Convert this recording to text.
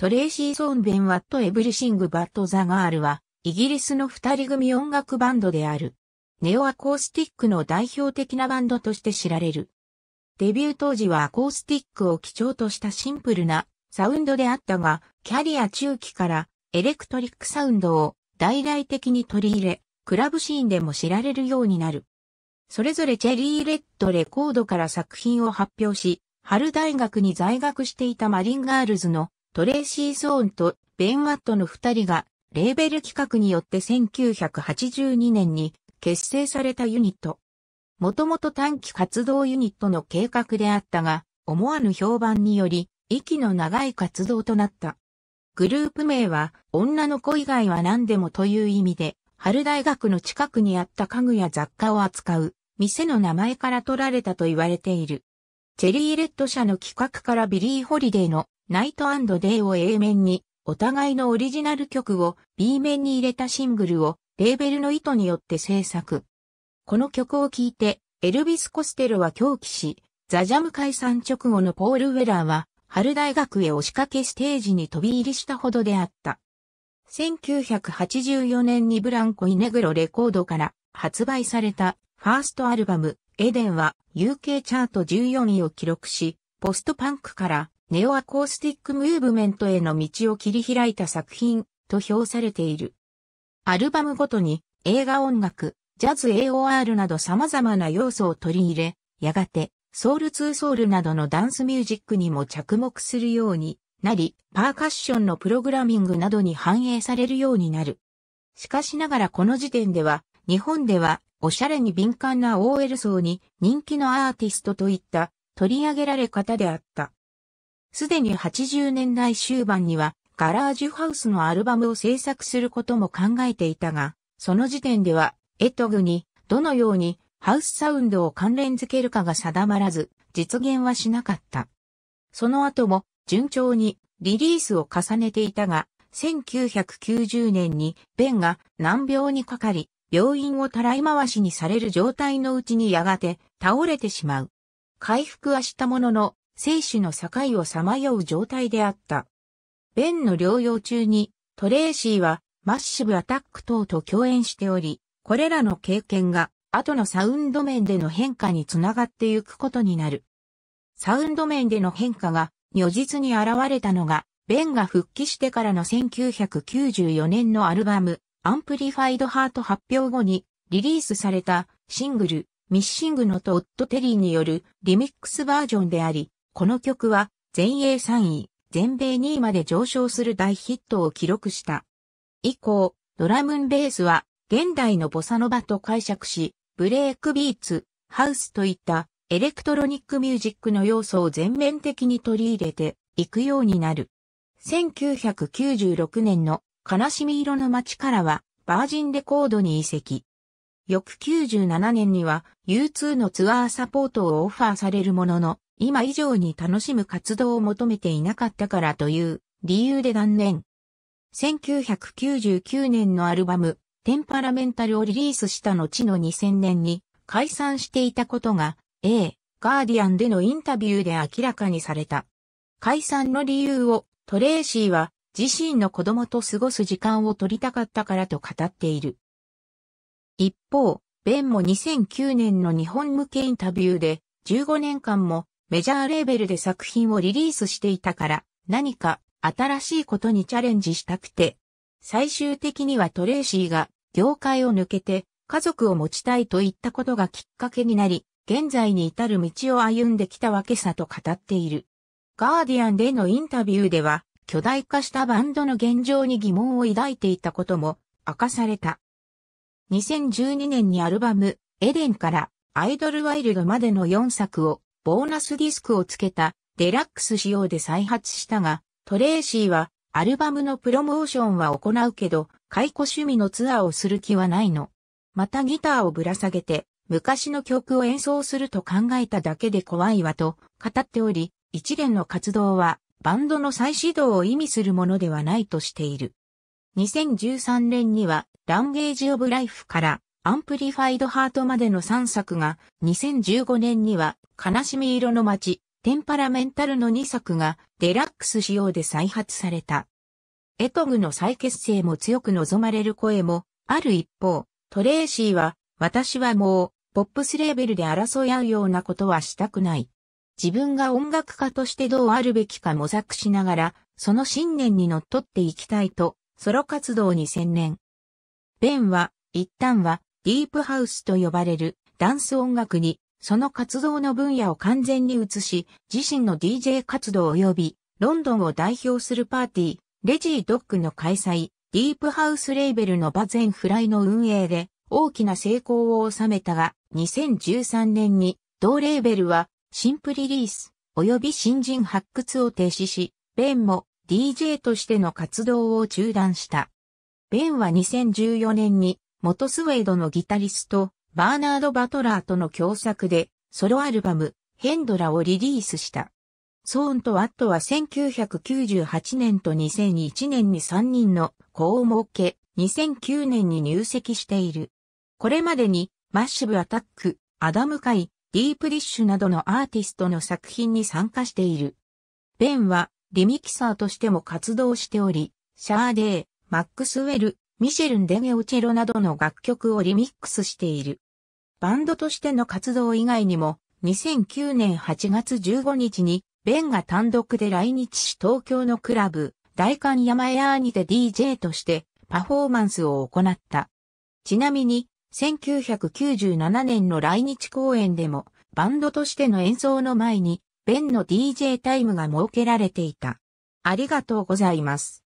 トレイシー・ソーンベン・ワット・エブリシング・バット・ザ・ガールは、イギリスの二人組音楽バンドである。ネオアコースティックの代表的なバンドとして知られる。デビュー当時はアコースティックを基調としたシンプルなサウンドであったが、キャリア中期からエレクトリックサウンドを大々的に取り入れ、クラブシーンでも知られるようになる。それぞれチェリーレッドレコードから作品を発表し、春大学に在学していたマリンガールズのトレイシー・ゾーンとベン・ワットの二人が、レーベル企画によって1982年に結成されたユニット。もともと短期活動ユニットの計画であったが、思わぬ評判により、息の長い活動となった。グループ名は、女の子以外は何でもという意味で、春大学の近くにあった家具や雑貨を扱う、店の名前から取られたと言われている。チェリーレッド社の企画からビリー・ホリデーのナイトデイを A 面に、お互いのオリジナル曲を B 面に入れたシングルをレーベルの意図によって制作。この曲を聴いて、エルビス・コステロは狂気し、ザジャム解散直後のポール・ウェラーは、春大学へ押しかけステージに飛び入りしたほどであった。1984年にブランコ・イネグロレコードから発売されたファーストアルバム、エデンは UK チャート14位を記録し、ポストパンクからネオアコースティックムーブメントへの道を切り開いた作品と評されている。アルバムごとに映画音楽、ジャズ AOR など様々な要素を取り入れ、やがてソウル2ソウルなどのダンスミュージックにも着目するようになり、パーカッションのプログラミングなどに反映されるようになる。しかしながらこの時点では、日本ではおしゃれに敏感な OL 層に人気のアーティストといった取り上げられ方であった。すでに80年代終盤にはガラージュハウスのアルバムを制作することも考えていたが、その時点ではエトグにどのようにハウスサウンドを関連づけるかが定まらず、実現はしなかった。その後も順調にリリースを重ねていたが、1990年にベンが難病にかかり、病院をたらい回しにされる状態のうちにやがて倒れてしまう。回復はしたものの、生死の境をさまよう状態であった。ベンの療養中に、トレーシーはマッシブアタック等と共演しており、これらの経験が後のサウンド面での変化につながってゆくことになる。サウンド面での変化が如実に現れたのが、ベンが復帰してからの1994年のアルバム、アンプリファイドハート発表後にリリースされたシングル、ミッシングのとオッドテリーによるリミックスバージョンであり、この曲は全英3位、全米2位まで上昇する大ヒットを記録した。以降、ドラムンベースは現代のボサノバと解釈し、ブレイクビーツ、ハウスといったエレクトロニックミュージックの要素を全面的に取り入れていくようになる。1996年の悲しみ色の街からはバージンレコードに移籍。翌97年には U2 のツアーサポートをオファーされるものの、今以上に楽しむ活動を求めていなかったからという理由で断念。1999年のアルバム、テンパラメンタルをリリースした後の2000年に解散していたことが A、ガーディアンでのインタビューで明らかにされた。解散の理由をトレーシーは自身の子供と過ごす時間を取りたかったからと語っている。一方、ベンも2009年の日本向けインタビューで15年間もメジャーレーベルで作品をリリースしていたから、何か新しいことにチャレンジしたくて、最終的にはトレーシーが業界を抜けて家族を持ちたいといったことがきっかけになり、現在に至る道を歩んできたわけさと語っている。ガーディアンでのインタビューでは、巨大化したバンドの現状に疑問を抱いていたことも明かされた。2012年にアルバム、エデンからアイドルワイルドまでの4作をボーナスディスクを付けたデラックス仕様で再発したが、トレーシーはアルバムのプロモーションは行うけど、解雇趣味のツアーをする気はないの。またギターをぶら下げて、昔の曲を演奏すると考えただけで怖いわと語っており、一連の活動はバンドの再始動を意味するものではないとしている。2013年にはランゲージオブライフからアンプリファイドハートまでの3作が、2015年には、悲しみ色の街、テンパラメンタルの2作が、デラックス仕様で再発された。エトグの再結成も強く望まれる声も、ある一方、トレーシーは、私はもう、ポップスレーベルで争い合うようなことはしたくない。自分が音楽家としてどうあるべきか模索しながら、その信念にのっとっていきたいと、ソロ活動に専念。ベンは、一旦は、ディープハウスと呼ばれるダンス音楽に、その活動の分野を完全に移し、自身の DJ 活動及び、ロンドンを代表するパーティー、レジードックの開催、ディープハウスレーベルのバゼンフライの運営で大きな成功を収めたが、2013年に同レーベルは新プリリース及び新人発掘を停止し、ベンも DJ としての活動を中断した。ベンは2014年に元スウェードのギタリスト、バーナード・バトラーとの共作で、ソロアルバム、ヘンドラをリリースした。ソーンとワットは1998年と2001年に3人の子を設け、2009年に入籍している。これまでに、マッシブ・アタック、アダム・カイ、ディープ・リッシュなどのアーティストの作品に参加している。ベンは、リミキサーとしても活動しており、シャーデー、マックスウェル、ミシェルン・デゲオチェロなどの楽曲をリミックスしている。バンドとしての活動以外にも、2009年8月15日に、ベンが単独で来日し東京のクラブ、大観山エアーにて DJ としてパフォーマンスを行った。ちなみに、1997年の来日公演でも、バンドとしての演奏の前に、ベンの DJ タイムが設けられていた。ありがとうございます。